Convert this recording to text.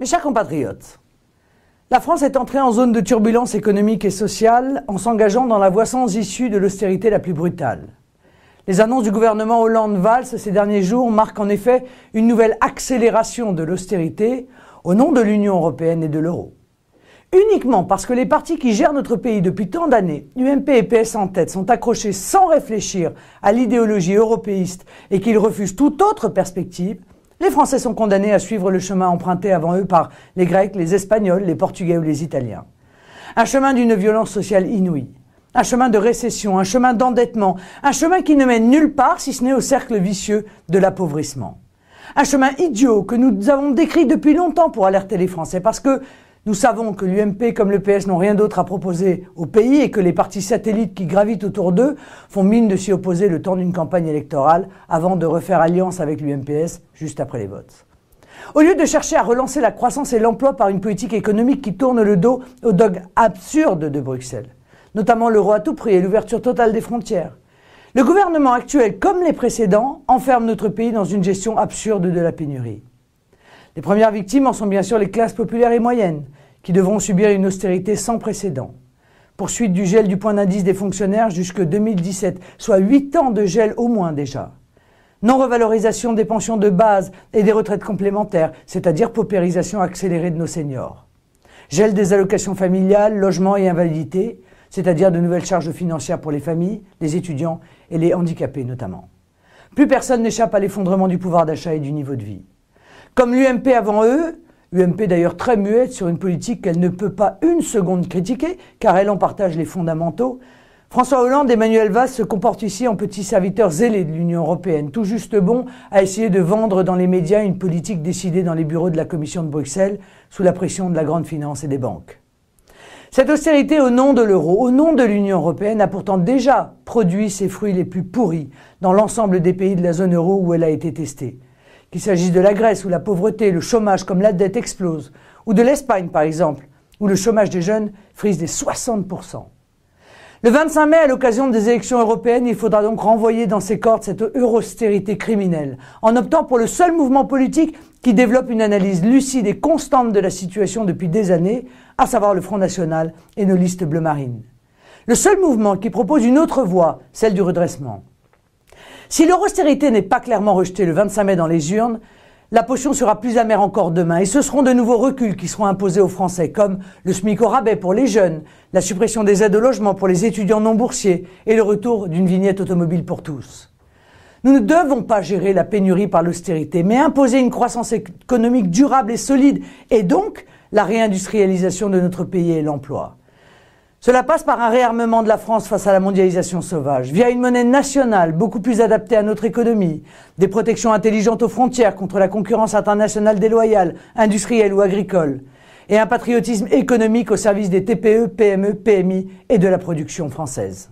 Mes chers compatriotes, la France est entrée en zone de turbulence économique et sociale en s'engageant dans la voie sans issue de l'austérité la plus brutale. Les annonces du gouvernement Hollande-Valls ces derniers jours marquent en effet une nouvelle accélération de l'austérité au nom de l'Union européenne et de l'euro. Uniquement parce que les partis qui gèrent notre pays depuis tant d'années, UMP et PS en tête, sont accrochés sans réfléchir à l'idéologie européiste et qu'ils refusent toute autre perspective, les Français sont condamnés à suivre le chemin emprunté avant eux par les Grecs, les Espagnols, les Portugais ou les Italiens. Un chemin d'une violence sociale inouïe, un chemin de récession, un chemin d'endettement, un chemin qui ne mène nulle part si ce n'est au cercle vicieux de l'appauvrissement. Un chemin idiot que nous avons décrit depuis longtemps pour alerter les Français parce que nous savons que l'UMP comme le PS n'ont rien d'autre à proposer au pays et que les partis satellites qui gravitent autour d'eux font mine de s'y opposer le temps d'une campagne électorale avant de refaire alliance avec l'UMPS juste après les votes. Au lieu de chercher à relancer la croissance et l'emploi par une politique économique qui tourne le dos aux dogmes absurdes de Bruxelles, notamment l'euro à tout prix et l'ouverture totale des frontières, le gouvernement actuel, comme les précédents, enferme notre pays dans une gestion absurde de la pénurie. Les premières victimes en sont bien sûr les classes populaires et moyennes, qui devront subir une austérité sans précédent. Poursuite du gel du point d'indice des fonctionnaires jusque 2017, soit 8 ans de gel au moins déjà. Non-revalorisation des pensions de base et des retraites complémentaires, c'est-à-dire paupérisation accélérée de nos seniors. Gel des allocations familiales, logement et invalidité, c'est-à-dire de nouvelles charges financières pour les familles, les étudiants et les handicapés notamment. Plus personne n'échappe à l'effondrement du pouvoir d'achat et du niveau de vie. Comme l'UMP avant eux, UMP d'ailleurs très muette sur une politique qu'elle ne peut pas une seconde critiquer, car elle en partage les fondamentaux, François Hollande et Emmanuel Valls se comportent ici en petits serviteurs zélés de l'Union européenne, tout juste bons à essayer de vendre dans les médias une politique décidée dans les bureaux de la Commission de Bruxelles sous la pression de la grande finance et des banques. Cette austérité au nom de l'euro, au nom de l'Union européenne, a pourtant déjà produit ses fruits les plus pourris dans l'ensemble des pays de la zone euro où elle a été testée qu'il s'agisse de la Grèce où la pauvreté, le chômage comme la dette explosent, ou de l'Espagne par exemple, où le chômage des jeunes frise des 60%. Le 25 mai, à l'occasion des élections européennes, il faudra donc renvoyer dans ses cordes cette eurostérité criminelle, en optant pour le seul mouvement politique qui développe une analyse lucide et constante de la situation depuis des années, à savoir le Front National et nos listes bleues marines. Le seul mouvement qui propose une autre voie, celle du redressement. Si leur austérité n'est pas clairement rejetée le 25 mai dans les urnes, la potion sera plus amère encore demain et ce seront de nouveaux reculs qui seront imposés aux Français, comme le SMIC au rabais pour les jeunes, la suppression des aides au logement pour les étudiants non boursiers et le retour d'une vignette automobile pour tous. Nous ne devons pas gérer la pénurie par l'austérité, mais imposer une croissance économique durable et solide et donc la réindustrialisation de notre pays et l'emploi. Cela passe par un réarmement de la France face à la mondialisation sauvage, via une monnaie nationale beaucoup plus adaptée à notre économie, des protections intelligentes aux frontières contre la concurrence internationale déloyale, industrielle ou agricole, et un patriotisme économique au service des TPE, PME, PMI et de la production française.